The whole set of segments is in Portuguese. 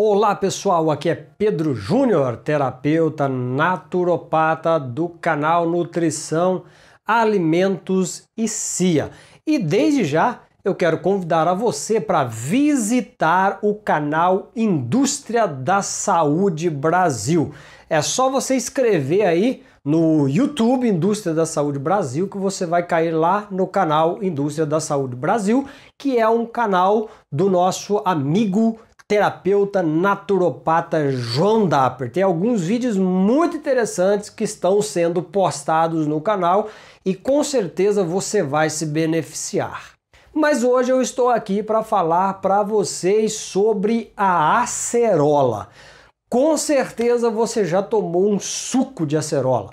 Olá pessoal, aqui é Pedro Júnior, terapeuta naturopata do canal Nutrição, Alimentos e Cia. E desde já eu quero convidar a você para visitar o canal Indústria da Saúde Brasil. É só você escrever aí no YouTube Indústria da Saúde Brasil, que você vai cair lá no canal Indústria da Saúde Brasil, que é um canal do nosso amigo terapeuta naturopata João Dapper. Tem alguns vídeos muito interessantes que estão sendo postados no canal e com certeza você vai se beneficiar. Mas hoje eu estou aqui para falar para vocês sobre a acerola. Com certeza você já tomou um suco de acerola.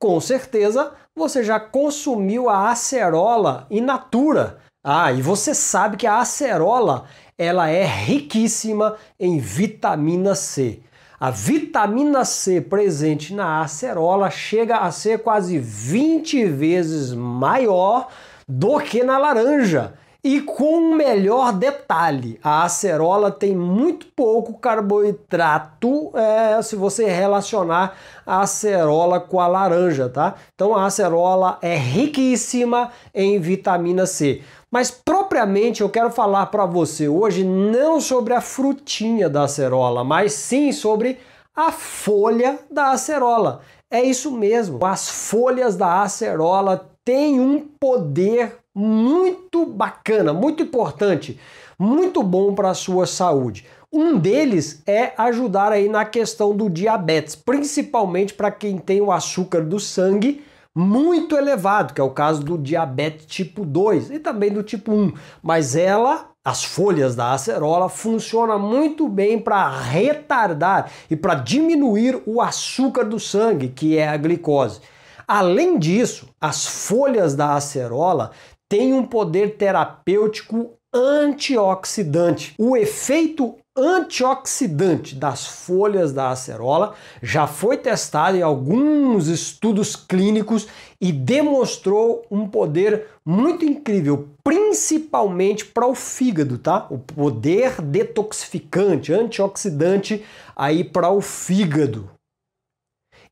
Com certeza você já consumiu a acerola in natura ah, e você sabe que a acerola ela é riquíssima em vitamina C. A vitamina C presente na acerola chega a ser quase 20 vezes maior do que na laranja. E com um melhor detalhe, a acerola tem muito pouco carboidrato é, se você relacionar a acerola com a laranja, tá? Então a acerola é riquíssima em vitamina C. Mas propriamente eu quero falar para você hoje não sobre a frutinha da acerola, mas sim sobre a folha da acerola. É isso mesmo. As folhas da acerola têm um poder muito bacana, muito importante, muito bom para a sua saúde. Um deles é ajudar aí na questão do diabetes, principalmente para quem tem o açúcar do sangue muito elevado, que é o caso do diabetes tipo 2 e também do tipo 1, mas ela as folhas da acerola funciona muito bem para retardar e para diminuir o açúcar do sangue, que é a glicose. Além disso, as folhas da acerola têm um poder terapêutico antioxidante. O efeito antioxidante das folhas da acerola já foi testado em alguns estudos clínicos e demonstrou um poder muito incrível, principalmente para o fígado, tá? O poder detoxificante, antioxidante aí para o fígado.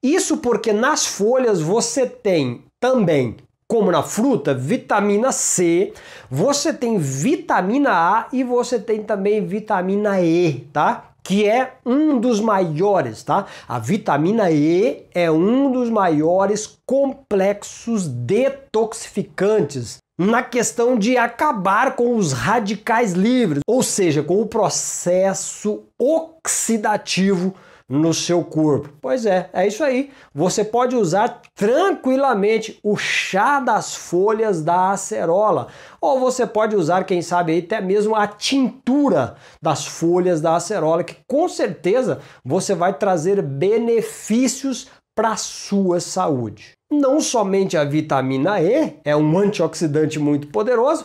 Isso porque nas folhas você tem também como na fruta, vitamina C, você tem vitamina A e você tem também vitamina E, tá? Que é um dos maiores, tá? A vitamina E é um dos maiores complexos detoxificantes na questão de acabar com os radicais livres, ou seja, com o processo oxidativo no seu corpo. Pois é, é isso aí. Você pode usar tranquilamente o chá das folhas da acerola, ou você pode usar, quem sabe, até mesmo a tintura das folhas da acerola, que com certeza você vai trazer benefícios para sua saúde. Não somente a vitamina E é um antioxidante muito poderoso,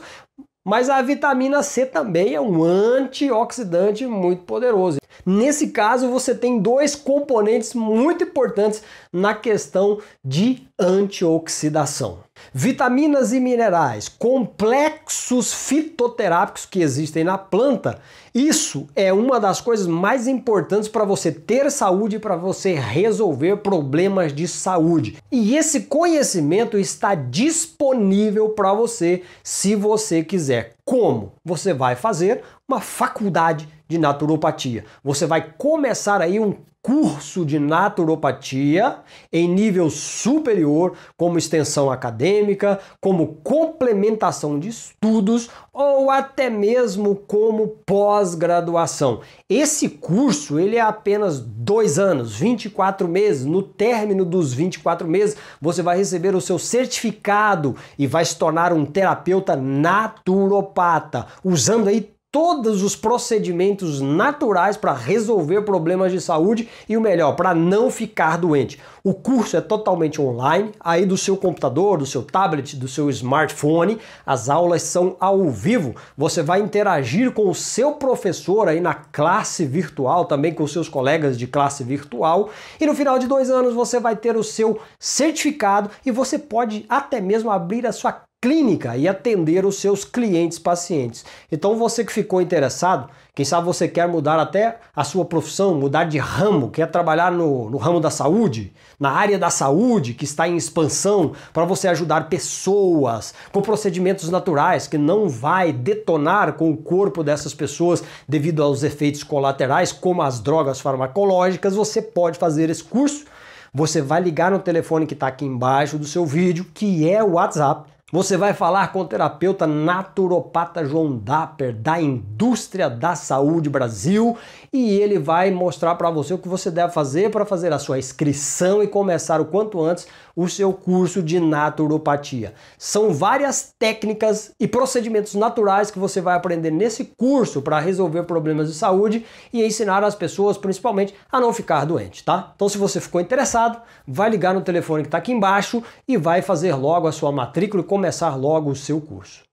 mas a vitamina C também é um antioxidante muito poderoso. Nesse caso, você tem dois componentes muito importantes na questão de antioxidação. Vitaminas e minerais, complexos fitoterápicos que existem na planta, isso é uma das coisas mais importantes para você ter saúde e para você resolver problemas de saúde. E esse conhecimento está disponível para você se você quiser. Como? Você vai fazer uma faculdade de naturopatia. Você vai começar aí um curso de naturopatia em nível superior, como extensão acadêmica, como complementação de estudos ou até mesmo como pós-graduação. Esse curso ele é apenas dois anos, 24 meses. No término dos 24 meses, você vai receber o seu certificado e vai se tornar um terapeuta naturopata, usando aí todos os procedimentos naturais para resolver problemas de saúde e o melhor, para não ficar doente. O curso é totalmente online, aí do seu computador, do seu tablet, do seu smartphone. As aulas são ao vivo. Você vai interagir com o seu professor aí na classe virtual, também com seus colegas de classe virtual. E no final de dois anos você vai ter o seu certificado e você pode até mesmo abrir a sua clínica e atender os seus clientes pacientes. Então você que ficou interessado, quem sabe você quer mudar até a sua profissão, mudar de ramo, quer trabalhar no, no ramo da saúde, na área da saúde que está em expansão, para você ajudar pessoas com procedimentos naturais que não vai detonar com o corpo dessas pessoas devido aos efeitos colaterais, como as drogas farmacológicas, você pode fazer esse curso. Você vai ligar no telefone que está aqui embaixo do seu vídeo, que é o WhatsApp você vai falar com o terapeuta naturopata João Dapper, da Indústria da Saúde Brasil, e ele vai mostrar para você o que você deve fazer para fazer a sua inscrição e começar o quanto antes o seu curso de naturopatia. São várias técnicas e procedimentos naturais que você vai aprender nesse curso para resolver problemas de saúde e ensinar as pessoas, principalmente, a não ficar doente, tá? Então, se você ficou interessado, vai ligar no telefone que está aqui embaixo e vai fazer logo a sua matrícula e começar logo o seu curso.